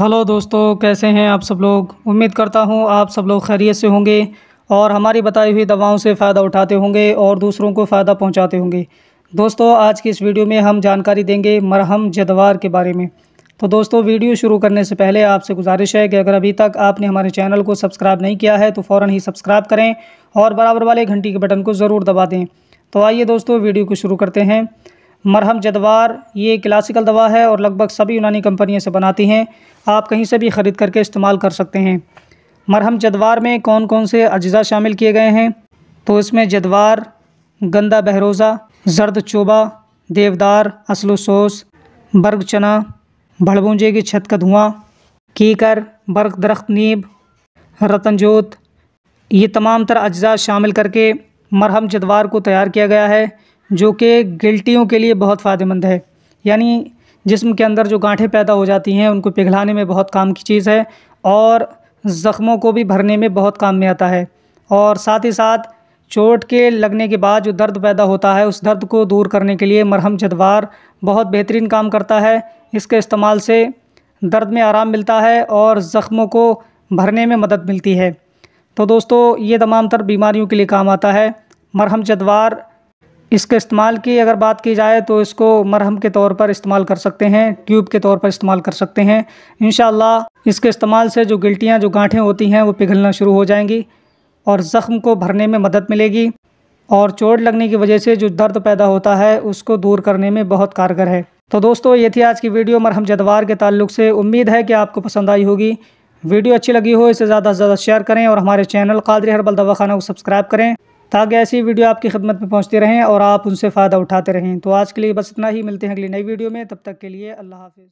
hello दोस्तों कैसे हैं आप सब लोग उम्मीद करता हूं आप सब लोग खैरियत से होंगे और हमारी बताई हुई दवाओं से फ़ायदा उठाते होंगे और दूसरों को फ़ायदा पहुंचाते होंगे दोस्तों आज की इस वीडियो में हम जानकारी देंगे मरहम जदवार के बारे में तो दोस्तों वीडियो शुरू करने से पहले आपसे गुजारिश है कि अगर अभी तक आपने हमारे चैनल को सब्सक्राइब नहीं किया है तो फ़ौर ही सब्सक्राइब करें और बराबर वाले घंटी के बटन को ज़रूर दबा दें तो आइए दोस्तों वीडियो को शुरू करते हैं मरहम जदवार ये क्लासिकल दवा है और लगभग सभी यूनानी कंपनियों से बनाती हैं आप कहीं से भी ख़रीद करके इस्तेमाल कर सकते हैं मरहम जदवार में कौन कौन से अज्जा शामिल किए गए हैं तो इसमें जदवार गंदा बहरोज़ा जर्द चोबा देवदार असलो सोस बर्ग चना भड़बूंजे की छत का धुआँ कीकर बर्ग दरख्त नीब रतनजोत ये तमाम तर अज्जा शामिल करके मरहम जदवार को तैयार किया गया है जो कि गिल्टियों के लिए बहुत फ़ायदेमंद है यानी जिस्म के अंदर जो गांठें पैदा हो जाती हैं उनको पिघलाने में बहुत काम की चीज़ है और ज़ख्मों को भी भरने में बहुत काम में आता है और साथ ही साथ चोट के लगने के बाद जो दर्द पैदा होता है उस दर्द को दूर करने के लिए मरहम जदवार बहुत बेहतरीन काम करता है इसके इस्तेमाल से दर्द में आराम मिलता है और ज़ख्मों को भरने में मदद मिलती है तो दोस्तों ये तमाम तर बीमारियों के लिए काम आता है मरहम जदवार इसके इस्तेमाल की अगर बात की जाए तो इसको मरहम के तौर पर इस्तेमाल कर सकते हैं ट्यूब के तौर पर इस्तेमाल कर सकते हैं इन इसके इस्तेमाल से जो गिल्टियाँ जो गांठें होती हैं वो पिघलना शुरू हो जाएंगी और ज़ख्म को भरने में मदद मिलेगी और चोट लगने की वजह से जो दर्द पैदा होता है उसको दूर करने में बहुत कारगर है तो दोस्तों ये थी आज की वीडियो मरहम जदवार के ताल्लुक से उम्मीद है कि आपको पसंद आई होगी वीडियो अच्छी लगी हो इसे ज़्यादा से ज़्यादा शेयर करें और हमारे चैनल कादरी हरबल दवाखाना को सब्सक्राइब करें ताकि ऐसी वीडियो आपकी खदमत में पहुँचती रहें और आप उनसे फ़ायदा उठाते रहें तो आज के लिए बस इतना ही मिलते हैं अगली नई वीडियो में तब तक के लिए अल्लाह हाफिज़